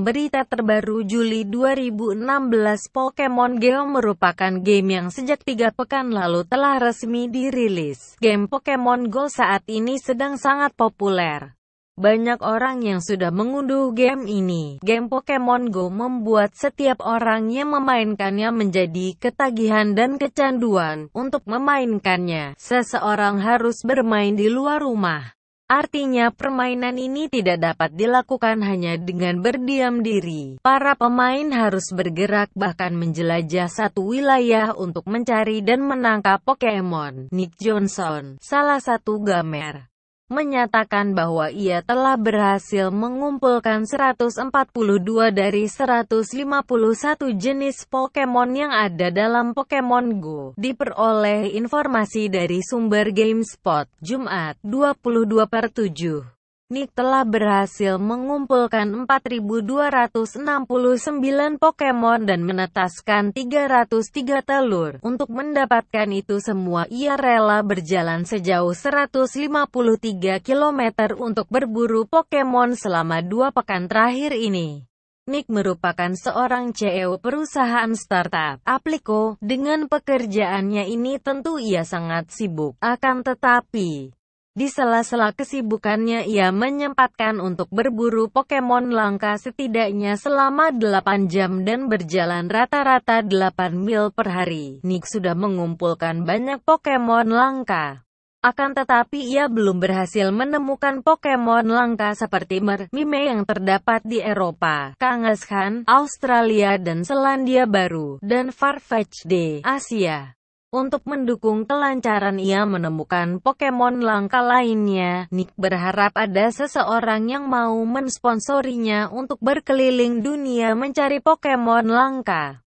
Berita terbaru Juli 2016 Pokemon Go merupakan game yang sejak tiga pekan lalu telah resmi dirilis. Game Pokemon Go saat ini sedang sangat populer. Banyak orang yang sudah mengunduh game ini. Game Pokemon Go membuat setiap orang yang memainkannya menjadi ketagihan dan kecanduan. Untuk memainkannya, seseorang harus bermain di luar rumah Artinya permainan ini tidak dapat dilakukan hanya dengan berdiam diri. Para pemain harus bergerak bahkan menjelajah satu wilayah untuk mencari dan menangkap Pokemon. Nick Johnson, salah satu gamer menyatakan bahwa ia telah berhasil mengumpulkan 142 dari 151 jenis Pokemon yang ada dalam Pokemon Go. Diperoleh informasi dari sumber GameSpot, Jumat, 22 per 7. Nick telah berhasil mengumpulkan 4.269 Pokemon dan menetaskan 303 telur. Untuk mendapatkan itu semua, ia rela berjalan sejauh 153 km untuk berburu Pokemon selama dua pekan terakhir ini. Nick merupakan seorang CEO perusahaan startup, Aplico. Dengan pekerjaannya ini tentu ia sangat sibuk, akan tetapi... Di sela-sela kesibukannya ia menyempatkan untuk berburu Pokemon langka setidaknya selama 8 jam dan berjalan rata-rata 8 mil per hari. Nick sudah mengumpulkan banyak Pokemon langka. Akan tetapi ia belum berhasil menemukan Pokemon langka seperti Mer, Mime yang terdapat di Eropa, Kangaskhan, Australia dan Selandia Baru, dan Farfetch'd Asia. Untuk mendukung kelancaran ia menemukan Pokemon langka lainnya. Nick berharap ada seseorang yang mau mensponsorinya untuk berkeliling dunia mencari Pokemon langka.